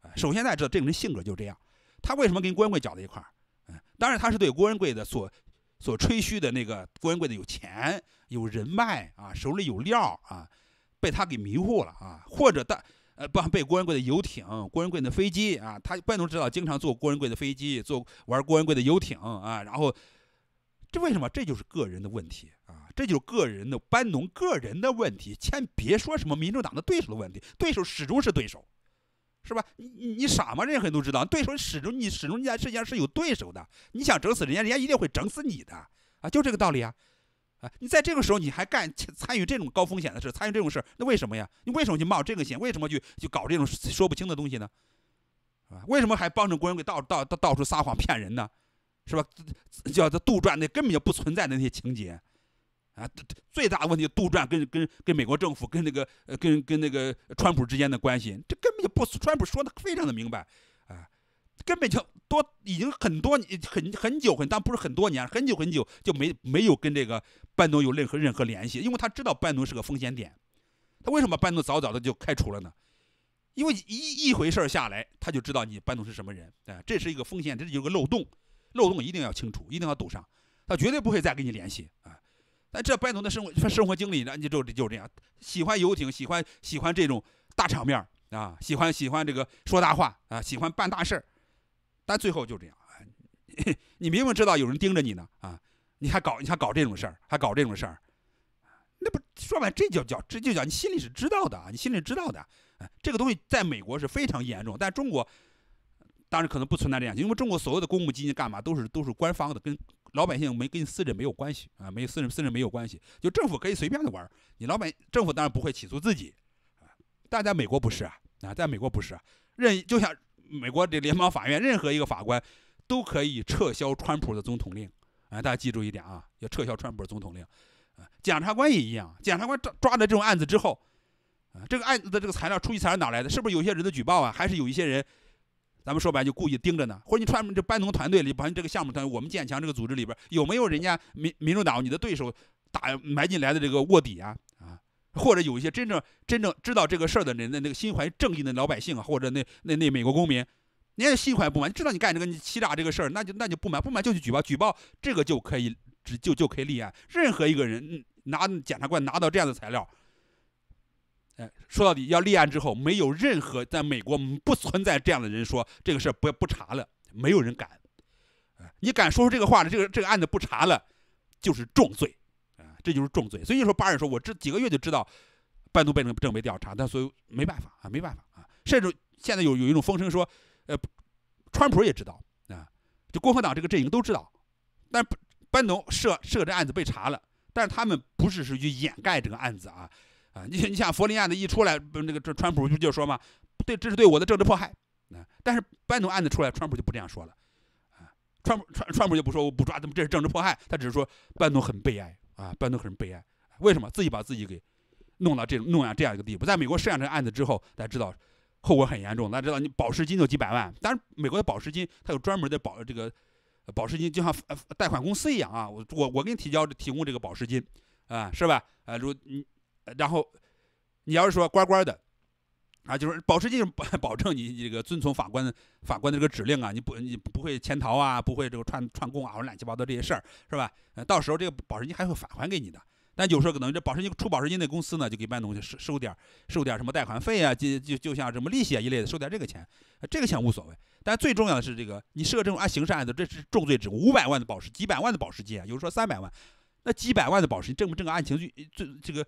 A: 啊。首先大家知道这种人性格就是这样，他为什么跟郭文贵搅在一块儿？嗯，当然他是对郭文贵的所所吹嘘的那个郭文贵的有钱有人脉啊，手里有料啊，被他给迷糊了啊，或者但。呃，不，被郭仁贵的游艇，郭仁贵的飞机啊，他班农知道，经常坐郭仁贵的飞机，坐玩郭仁贵的游艇啊，然后这为什么？这就是个人的问题啊，这就是个人的班农个人的问题，先别说什么民主党的对手的问题，对手始终是对手，是吧？你你你傻吗？任何人都知道，对手始终你始终在世界上是有对手的，你想整死人家，人家一定会整死你的啊，就这个道理啊。你在这个时候你还干参与这种高风险的事，参与这种事，那为什么呀？你为什么去冒这个险？为什么去去搞这种说不清的东西呢？啊？为什么还帮着国人给到处、到处、到处撒谎骗人呢？是吧？叫他杜撰那根本就不存在的那些情节，啊，最大的问题杜撰跟跟跟美国政府跟那个呃跟跟那个川普之间的关系，这根本就不，川普说的非常的明白。根本就多已经很多很很久很，但不是很多年，很久很久就没没有跟这个班农有任何任何联系，因为他知道班农是个风险点。他为什么班农早早的就开除了呢？因为一一回事下来，他就知道你班农是什么人，哎，这是一个风险，这是有个漏洞，漏洞一定要清除，一定要堵上，他绝对不会再跟你联系，啊。但这班农的生活生活经历呢，就就就这样，喜欢游艇，喜欢喜欢这种大场面啊，喜欢喜欢这个说大话啊，喜欢办大事儿。但最后就这样，你明明知道有人盯着你呢，啊，你还搞你还搞这种事儿，还搞这种事儿，那不说白，这就叫这就叫你心里是知道的啊，你心里知道的，啊，这个东西在美国是非常严重，但中国，当然可能不存在这样，因为中国所有的公募基金干嘛都是都是官方的，跟老百姓没跟私人没有关系啊，没有私人私人没有关系，就政府可以随便的玩儿，你老百政府当然不会起诉自己，啊，但在美国不是啊，啊，在美国不是啊，任就像。美国的联邦法院，任何一个法官都可以撤销川普的总统令。哎，大家记住一点啊，要撤销川普总统令。检察官也一样，检察官抓抓的这种案子之后，啊，这个案子的这个材料、出于材料哪来的？是不是有些人的举报啊？还是有一些人，咱们说白就故意盯着呢？或者你川普这班农团队里，把你这个项目团、我们建强这个组织里边有没有人家民民主党你的对手打埋进来的这个卧底啊？或者有一些真正真正知道这个事儿的人，那那个心怀正义的老百姓啊，或者那那那美国公民，人家心怀不满，知道你干这个你欺诈这个事儿，那就那就不满，不满就去举报，举报这个就可以只就就可以立案。任何一个人拿检察官拿到这样的材料，哎，说到底要立案之后，没有任何在美国不存在这样的人说这个事儿不不查了，没有人敢。你敢说出这个话的，这个这个案子不查了，就是重罪。这就是重罪，所以说巴人说，我这几个月就知道班农被正被调查，但所以没办法啊，没办法啊，甚至现在有有一种风声说，呃，川普也知道啊，就共和党这个阵营都知道，但班农涉涉这案子被查了，但是他们不是是去掩盖这个案子啊啊，你你想佛林案子一出来，那个这川普不就说嘛，对，这是对我的政治迫害啊，但是班农案子出来，川普就不这样说了，啊，川普川川普就不说我不抓，这是政治迫害，他只是说班农很悲哀。啊，班般都很悲哀，为什么？自己把自己给弄到这弄到这样一个地步，在美国涉案这个案子之后，大家知道后果很严重，大家知道你保释金就几百万，但是美国的保释金它有专门的保这个保释金，就像贷款公司一样啊，我我我给你提交提供这个保释金，啊，是吧？啊，如你然后你要是说乖乖的。啊，就是保释金保 保证你这个遵从法官法官的这个指令啊，你不你不会潜逃啊，不会这个串串供啊，或者乱七八糟这些事儿，是吧？呃，到时候这个保释金还会返还给你的。但有时候可能这保释金出保释金的公司呢，就给办东西收收点儿，收点儿什么贷款费啊，就就就像什么利息啊一类的，收点儿这个钱，这个钱无所谓。但最重要的是这个，你涉这种按刑事案件，这是重罪，值五百万的保释，几百万的保释金啊，有人说三百万，那几百万的保释，挣不挣个案情就最这个？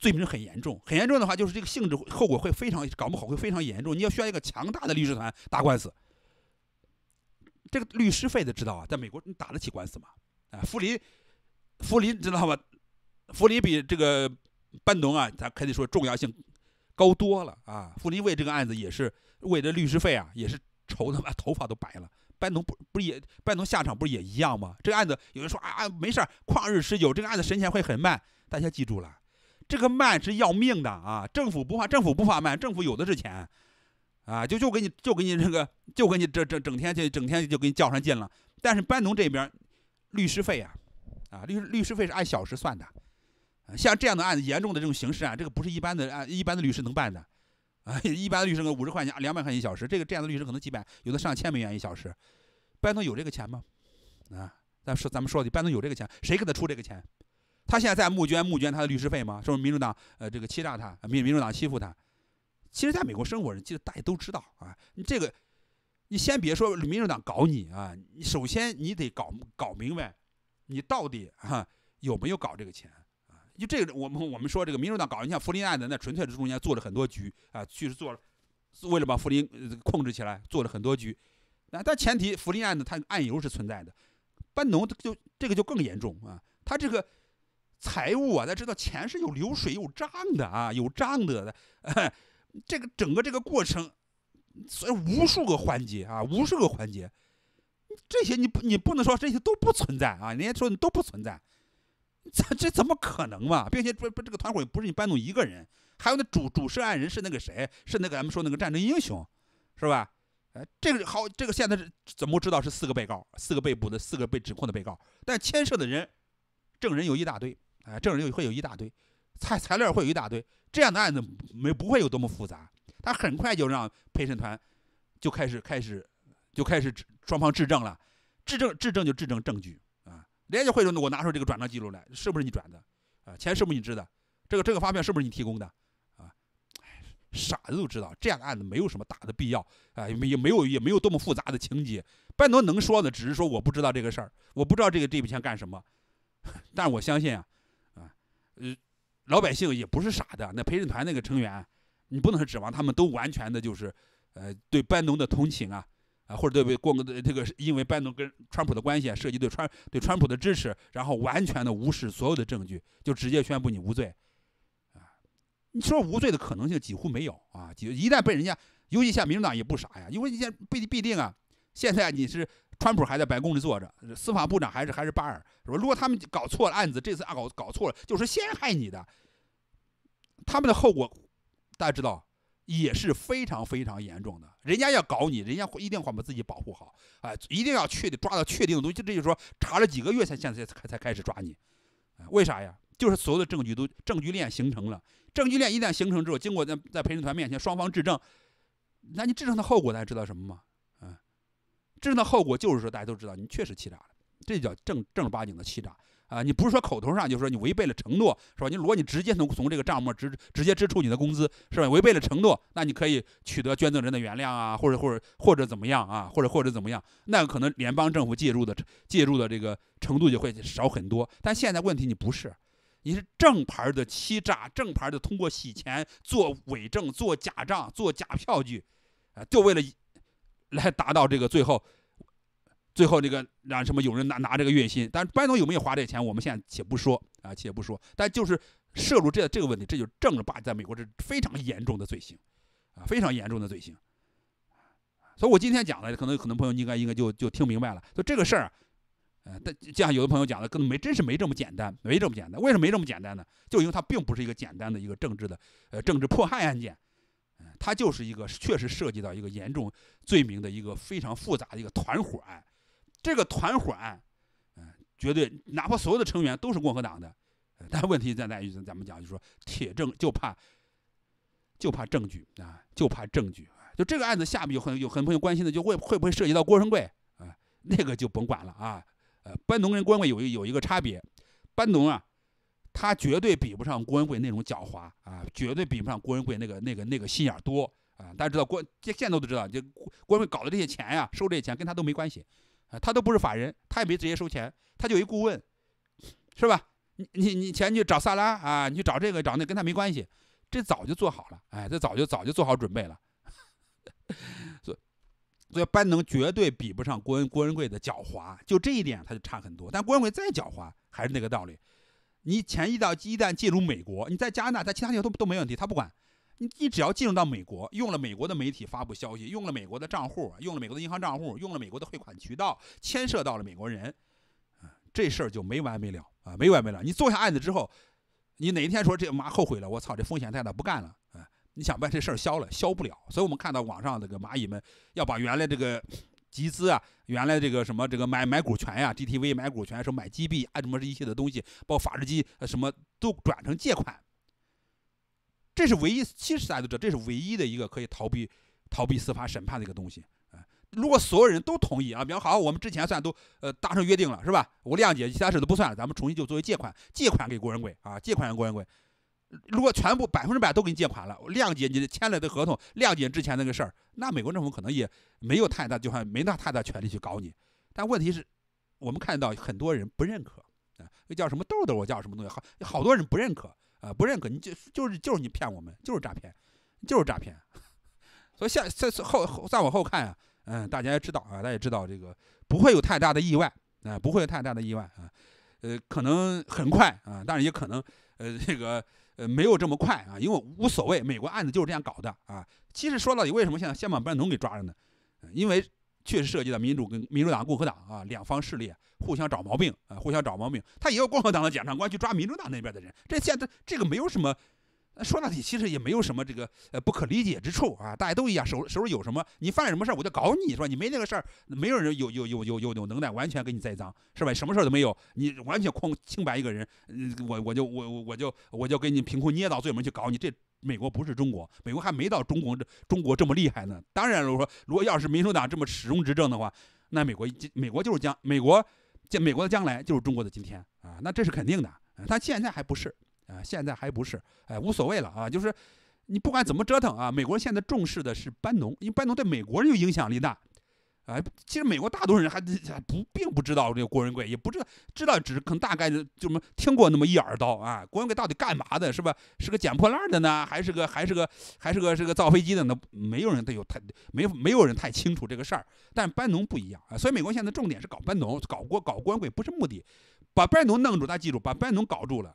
A: 罪名很严重，很严重的话，就是这个性质后果会非常搞不好，会非常严重。你要需要一个强大的律师团打官司，这个律师费的知道啊，在美国你打得起官司吗？啊，弗林，弗林知道吗？弗林比这个班农啊，咱可以说重要性高多了啊。弗林为这个案子也是为这律师费啊，也是愁的把头发都白了。班农不不也，班农下场不是也一样吗？这个案子有人说啊，没事旷日持久，这个案子审前会很慢，大家记住了。这个慢是要命的啊！政府不怕，政府不怕慢，政府有的是钱，啊，就就给你，就给你那个，就给你整整整天就整天就给你较上劲了。但是班农这边，律师费啊，啊，律律师费是按小时算的，像这样的案子，严重的这种刑事案，这个不是一般的案，一般的律师能办的，啊，一般的律师五十块钱，两百块钱一小时，这个这样的律师可能几百，有的上千美元一小时，班农有这个钱吗？啊，但是咱们说的班农有这个钱，谁给他出这个钱？他现在在募捐，募捐他的律师费吗？是不是民主党呃，这个欺诈他，民民主党欺负他？其实，在美国生活人，其实大家都知道啊。你这个，你先别说民主党搞你啊，你首先你得搞搞明白，你到底哈有没有搞这个钱啊？你这，个，我们我们说这个民主党搞你，像福林案子，那纯粹是中间做了很多局啊，确实做了，为了把福林控制起来做了很多局。那但前提，福林案子它案由是存在的。班农就这个就更严重啊，他这个。财务啊，他知道钱是有流水、有账的啊，有账的的。这个整个这个过程，所以无数个环节啊，无数个环节，这些你不，你不能说这些都不存在啊。人家说你都不存在，这这怎么可能嘛？并且不不，这个团伙也不是你搬总一个人，还有那主主涉案人是那个谁？是那个咱们说那个战争英雄，是吧？呃，这个好，这个现在是怎么知道是四个被告？四个被捕的，四个被指控的被告，但牵涉的人证人有一大堆。哎，证人会有一大堆，材材料会有一大堆，这样的案子没不会有多么复杂，他很快就让陪审团就开始开始就开始双方质证了，质证质证就质证证据啊，人家会说，我拿出这个转账记录来，是不是你转的啊？钱是不是你支的？这个这个发票是不是你提供的？啊，傻子都知道，这样的案子没有什么大的必要啊，也没有也没有多么复杂的情节，半多能说的只是说我不知道这个事儿，我不知道这个这笔钱干什么，但我相信啊。呃，老百姓也不是傻的。那陪审团那个成员，你不能指望他们都完全的，就是，呃，对班农的同情啊，啊，或者对为过个这个因为拜登跟川普的关系，涉及对川对川普的支持，然后完全的无视所有的证据，就直接宣布你无罪，啊，你说无罪的可能性几乎没有啊，几一旦被人家，尤其像民主党也不傻呀，因为你现在必定啊，现在你是。川普还在白宫里坐着，司法部长还是还是巴尔。说如果他们搞错了案子，这次啊搞搞错了，就是陷害你的，他们的后果大家知道也是非常非常严重的。人家要搞你，人家一定会把自己保护好，哎，一定要确定抓到确定的东西。这就是说查了几个月才现在才才开始抓你，为啥呀？就是所有的证据都证据链形成了，证据链一旦形成之后，经过在在陪审团面前双方质证，那你质证的后果大家知道什么吗？真正的后果就是说，大家都知道，你确实欺诈了，这叫正正儿八经的欺诈啊！你不是说口头上就说你违背了承诺，是吧？你如果你直接从从这个账目直直接支出你的工资，是吧？违背了承诺，那你可以取得捐赠人的原谅啊，或者或者或者怎么样啊，或者或者怎么样，那可能联邦政府介入的介入的这个程度就会少很多。但现在问题，你不是，你是正牌的欺诈，正牌的通过洗钱做伪证、做假账、做假票据，啊，就为了。来达到这个最后，最后这个让什么有人拿拿这个月薪？但班农有没有花这钱，我们现在且不说啊，且不说。但就是涉入这这个问题，这就正儿八经在美国是非常严重的罪行，啊，非常严重的罪行。所以，我今天讲的，可能可能朋友应该应该就就听明白了。所以这个事儿，呃，但像有的朋友讲的，可能没真是没这么简单，没这么简单。为什么没这么简单呢？就因为它并不是一个简单的一个政治的呃政治迫害案件。他就是一个确实涉及到一个严重罪名的一个非常复杂的一个团伙案，这个团伙案，嗯，绝对哪怕所有的成员都是共和党的，但问题在在于咱们讲，就说铁证就怕就怕证据啊，就怕证据。就这个案子下面有很有很多朋友关心的，就会会不会涉及到郭生贵啊？那个就甭管了啊，呃，班农跟郭贵有一有一个差别，班农啊。他绝对比不上郭文贵那种狡猾啊，绝对比不上郭文贵那个那个那个心眼多啊！大家知道郭现现在都知道，这郭文贵搞的这些钱呀，收这些钱跟他都没关系，啊，他都不是法人，他也没直接收钱，他就一顾问，是吧？你你你前去找萨拉啊，你去找这个找那，跟他没关系，这早就做好了，哎，这早就早就做好准备了，所所以班能绝对比不上郭文郭文贵的狡猾，就这一点他就差很多。但郭文贵再狡猾，还是那个道理。你钱一到一旦进入美国，你在加拿大，在其他地方都都没问题，他不管你。你只要进入到美国，用了美国的媒体发布消息，用了美国的账户，用了美国的银行账户，用了美国的汇款渠道，牵涉到了美国人，啊，这事儿就没完没了啊，没完没了。你做下案子之后，你哪一天说这妈后悔了，我操，这风险太大，不干了啊！你想把这事儿消了，消不了。所以我们看到网上这个蚂蚁们要把原来这个。集资啊，原来这个什么这个买买股权呀，GTV 买股权，什么买 G 币啊，什么这一些的东西，包括法制机什么都转成借款。这是唯一，其实大家都知道，这是唯一的一个可以逃避逃避司法审判的一个东西。哎，如果所有人都同意啊，比方好，我们之前算都呃达成约定了是吧？我谅解，其他事都不算了，咱们重新就作为借款，借款给郭仁贵啊，借款给郭仁贵。如果全部百分之百都给你借款了，谅解你签了这合同，谅解之前那个事儿，那美国政府可能也没有太大，就算没那太大权利去搞你。但问题是，我们看到很多人不认可啊，那叫什么豆豆，我叫什么东西，好，好多人不认可啊，不认可，你就就是就是你骗我们，就是诈骗，就是诈骗。所以下再后后再往后看呀，嗯，大家也知道啊，大家知道这个不会有太大的意外啊，不会有太大的意外啊，呃，可能很快啊，但是也可能呃这个。呃，没有这么快啊，因为无所谓，美国案子就是这样搞的啊。其实说到底，为什么现在先把班农给抓着呢？因为确实涉及到民主跟民主党、共和党啊两方势力互相找毛病啊，互相找毛病。他也有共和党的检察官去抓民主党那边的人，这现在这个没有什么。说到底，其实也没有什么这个呃不可理解之处啊，大家都一样，手手里有什么，你犯什么事儿我就搞你是吧？你没那个事儿，没有人有有有有有有能耐完全给你栽赃，是吧？什么事儿都没有，你完全空清白一个人，我我就我我就我就给你凭空捏造罪名去搞你，这美国不是中国，美国还没到中国这中国这么厉害呢。当然我说如果要是民主党这么始终执政的话，那美国美国就是将美国将美国的将来就是中国的今天啊，那这是肯定的，但现在还不是。啊，现在还不是，哎，无所谓了啊，就是，你不管怎么折腾啊，美国人现在重视的是班农，因为班农对美国人又影响力大，啊，其实美国大多数人还还不并不知道这个郭仁贵，也不知道知道只是可能大概就什么听过那么一耳刀啊，郭仁贵到底干嘛的，是吧？是个捡破烂的呢，还是个还是个还是个是个造飞机的呢？没有人有太没有没有人太清楚这个事儿，但班农不一样啊，所以美国现在重点是搞班农，搞郭搞郭仁贵不是目的，把班农弄住，大家记住，把班农搞住了。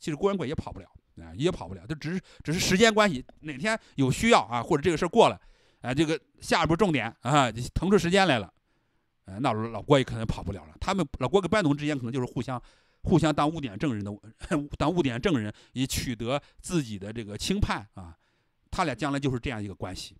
A: 其实郭文贵也跑不了啊，也跑不了。就只是只是时间关系，哪天有需要啊，或者这个事儿过了，啊，这个下一步重点啊，腾出时间来了，啊、那老郭也可能跑不了了。他们老郭跟班农之间可能就是互相互相当污点证人的，当污点证人以取得自己的这个轻判啊，他俩将来就是这样一个关系。